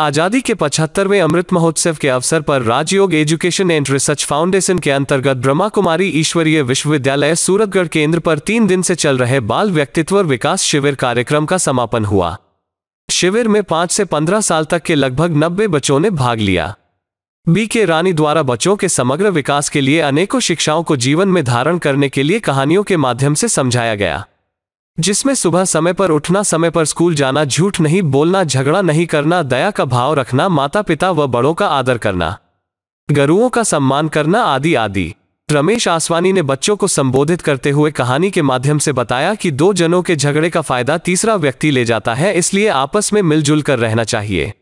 आजादी के पचहत्तरवें अमृत महोत्सव के अवसर पर Rajyoga education and research foundation के अंतर्गत ब्रह्मा कुमारी ईश्वरीय विश्वविद्यालय सूरतगढ़ केंद्र पर तीन दिन से चल रहे बाल व्यक्तित्व विकास शिविर कार्यक्रम का समापन हुआ शिविर में पांच से पंद्रह साल तक के लगभग नब्बे बच्चों ने भाग लिया बी के रानी द्वारा बच्चों के समग्र विकास के लिए अनेकों शिक्षाओं को जीवन में धारण करने के लिए कहानियों के माध्यम से समझाया गया जिसमें सुबह समय पर उठना समय पर स्कूल जाना झूठ नहीं बोलना झगड़ा नहीं करना दया का भाव रखना माता पिता व बड़ों का आदर करना गरुओं का सम्मान करना आदि आदि रमेश आसवानी ने बच्चों को संबोधित करते हुए कहानी के माध्यम से बताया कि दो जनों के झगड़े का फायदा तीसरा व्यक्ति ले जाता है इसलिए आपस में मिलजुल कर रहना चाहिए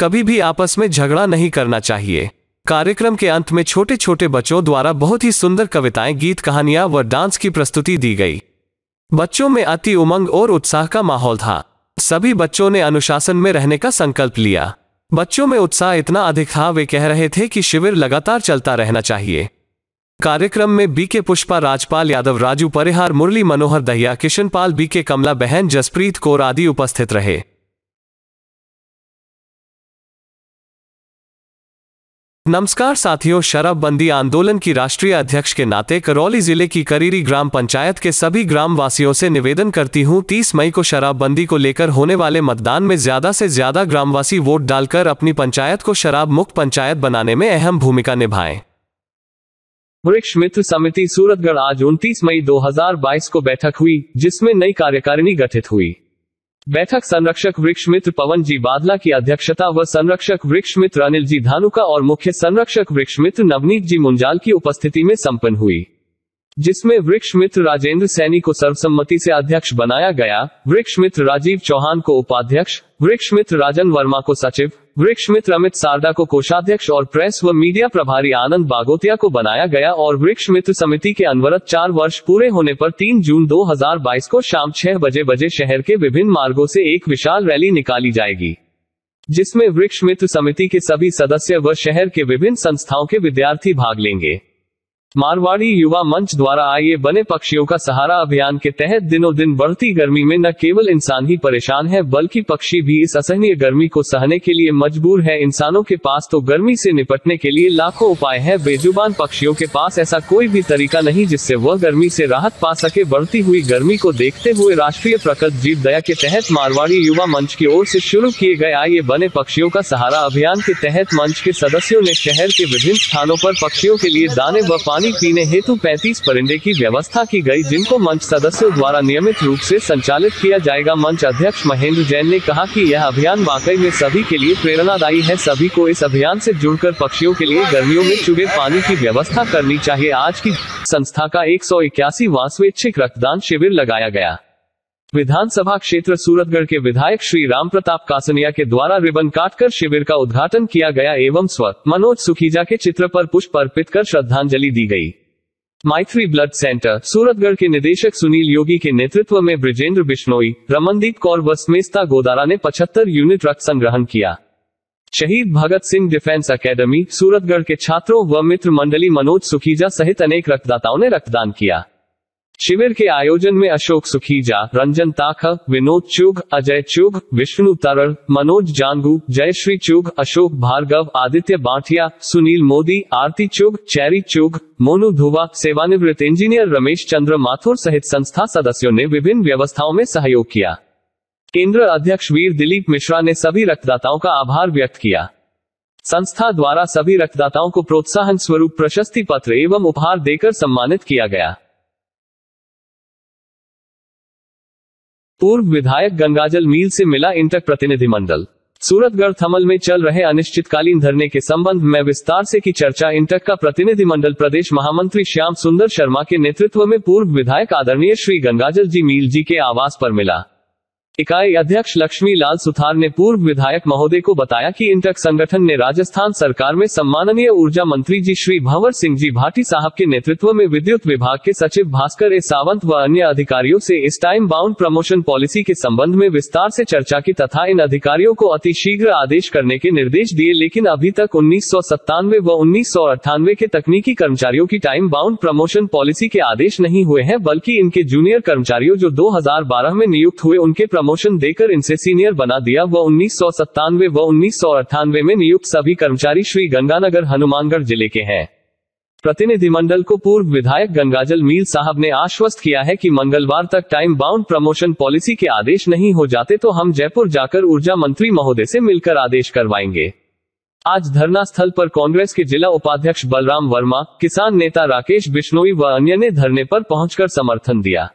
कभी भी आपस में झगड़ा नहीं करना चाहिए कार्यक्रम के अंत में छोटे छोटे बच्चों द्वारा बहुत ही सुंदर कविताएं गीत कहानियां व डांस की प्रस्तुति दी गई बच्चों में अति उमंग और उत्साह का माहौल था सभी बच्चों ने अनुशासन में रहने का संकल्प लिया बच्चों में उत्साह इतना अधिक था वे कह रहे थे कि शिविर लगातार चलता रहना चाहिए कार्यक्रम में बीके पुष्पा राजपाल यादव राजू परिहार मुरली मनोहर दहिया किशनपाल बीके कमला बहन जसप्रीत कौर आदि उपस्थित रहे नमस्कार साथियों शराबबंदी आंदोलन की राष्ट्रीय अध्यक्ष के नाते करौली जिले की करीरी ग्राम पंचायत के सभी ग्राम वासियों से निवेदन करती हूं 30 मई को शराबबंदी को लेकर होने वाले मतदान में ज्यादा से ज्यादा ग्रामवासी वोट डालकर अपनी पंचायत को शराब मुक्त पंचायत बनाने में अहम भूमिका निभाए वृक्ष मित्र समिति सूरतगढ़ आज उनतीस मई दो को बैठक हुई जिसमें नई कार्यकारिणी गठित हुई बैठक संरक्षक वृक्ष मित्र पवन जी बादला की अध्यक्षता व संरक्षक वृक्ष मित्र अनिल जी धानुका और मुख्य संरक्षक वृक्ष मित्र नवनीत जी मुंजाल की उपस्थिति में संपन्न हुई जिसमें वृक्ष मित्र राजेंद्र सैनी को सर्वसम्मति से अध्यक्ष बनाया गया वृक्ष मित्र राजीव चौहान को उपाध्यक्ष वृक्ष मित्र राजन वर्मा को सचिव वृक्ष मित्र अमित सारदा को कोषाध्यक्ष और प्रेस व मीडिया प्रभारी आनंद बागोतिया को बनाया गया और वृक्ष मित्र समिति के अनवरत चार वर्ष पूरे होने पर 3 जून 2022 को शाम छह बजे बजे शहर के विभिन्न मार्गो से एक विशाल रैली निकाली जाएगी जिसमें वृक्ष मित्र समिति के सभी सदस्य व शहर के विभिन्न संस्थाओं के विद्यार्थी भाग लेंगे मारवाड़ी युवा मंच द्वारा आइए बने पक्षियों का सहारा अभियान के तहत दिनों दिन बढ़ती गर्मी में न केवल इंसान ही परेशान है बल्कि पक्षी भी इस असहनीय गर्मी को सहने के लिए मजबूर है इंसानों के पास तो गर्मी से निपटने के लिए लाखों उपाय है बेजुबान पक्षियों के पास ऐसा कोई भी तरीका नहीं जिससे वह गर्मी से राहत पा सके बढ़ती हुई गर्मी को देखते हुए राष्ट्रीय प्रकट जीव दया के तहत मारवाड़ी युवा मंच की ओर से शुरू किए गए आइए बने पक्षियों का सहारा अभियान के तहत मंच के सदस्यों ने शहर के विभिन्न स्थानों पर पक्षियों के लिए दाने व पानी पानी पीने हेतु 35 परिंदे की व्यवस्था की गई जिनको मंच सदस्यों द्वारा नियमित रूप से संचालित किया जाएगा मंच अध्यक्ष महेंद्र जैन ने कहा कि यह अभियान वाकई में सभी के लिए प्रेरणादायी है सभी को इस अभियान से जुड़कर पक्षियों के लिए गर्मियों में चुगे पानी की व्यवस्था करनी चाहिए आज की संस्था का एक सौ इक्यासी स्वैच्छिक रक्तदान शिविर लगाया गया विधानसभा क्षेत्र सूरतगढ़ के विधायक श्री राम प्रताप कासनिया के द्वारा रिबन काटकर शिविर का उद्घाटन किया गया एवं स्व मनोज सुखीजा के चित्र पर पुष्प अर्पित कर श्रद्धांजलि दी गई माइथ्री ब्लड सेंटर सूरतगढ़ के निदेशक सुनील योगी के नेतृत्व में ब्रिजेंद्र बिश्नोई रमनदीप कौर व स्मेस्ता गोदारा ने पचहत्तर यूनिट रक्त संग्रहण किया शहीद भगत सिंह डिफेंस अकेडमी सूरतगढ़ के छात्रों व मित्र मंडली मनोज सुखीजा सहित अनेक रक्तदाताओं ने रक्तदान किया शिविर के आयोजन में अशोक सुखीजा रंजन ताखा विनोद चुग अजय चुग विष्णु तरल मनोज जानगू जयश्री चुग अशोक भार्गव आदित्य बांटिया सुनील मोदी आरती चुग चैरी चुग मोनू धुवा सेवानिवृत्त इंजीनियर रमेश चंद्र माथुर सहित संस्था सदस्यों ने विभिन्न व्यवस्थाओं में सहयोग किया केंद्र अध्यक्ष वीर दिलीप मिश्रा ने सभी रक्तदाताओं का आभार व्यक्त किया संस्था द्वारा सभी रक्तदाताओं को प्रोत्साहन स्वरूप प्रशस्ति पत्र एवं उपहार देकर सम्मानित किया गया पूर्व विधायक गंगाजल मील से मिला इंटक प्रतिनिधिमंडल सूरतगढ़ थमल में चल रहे अनिश्चितकालीन धरने के संबंध में विस्तार से की चर्चा इंटक का प्रतिनिधिमंडल प्रदेश महामंत्री श्याम सुंदर शर्मा के नेतृत्व में पूर्व विधायक आदरणीय श्री गंगाजल जी मील जी के आवास पर मिला इकाई अध्यक्ष लक्ष्मी लाल सुथार ने पूर्व विधायक महोदय को बताया कि इंटक संगठन ने राजस्थान सरकार में सम्माननीय ऊर्जा मंत्री जी श्री भंवर सिंह जी भाटी साहब के नेतृत्व में विद्युत विभाग के सचिव भास्कर ए सावंत व अन्य अधिकारियों से इस टाइम बाउंड प्रमोशन पॉलिसी के संबंध में विस्तार से चर्चा की तथा इन अधिकारियों को अति शीघ्र आदेश करने के निर्देश दिए लेकिन अभी तक उन्नीस व उन्नीस के तकनीकी कर्मचारियों की टाइम बाउंड प्रमोशन पॉलिसी के आदेश नहीं हुए हैं बल्कि इनके जूनियर कर्मचारियों जो दो में नियुक्त हुए उनके प्रमोशन देकर इनसे सीनियर बना दिया व उन्नीस सौ सत्तानवे व उन्नीस सौ में नियुक्त सभी कर्मचारी श्री गंगानगर हनुमानगढ़ जिले के हैं प्रतिनिधिमंडल को पूर्व विधायक गंगाजल मील साहब ने आश्वस्त किया है कि मंगलवार तक टाइम बाउंड प्रमोशन पॉलिसी के आदेश नहीं हो जाते तो हम जयपुर जाकर ऊर्जा मंत्री महोदय से मिलकर आदेश करवाएंगे आज धरना स्थल पर कांग्रेस के जिला उपाध्यक्ष बलराम वर्मा किसान नेता राकेश बिश्नोई व अन्य ने धरने पर पहुंचकर समर्थन दिया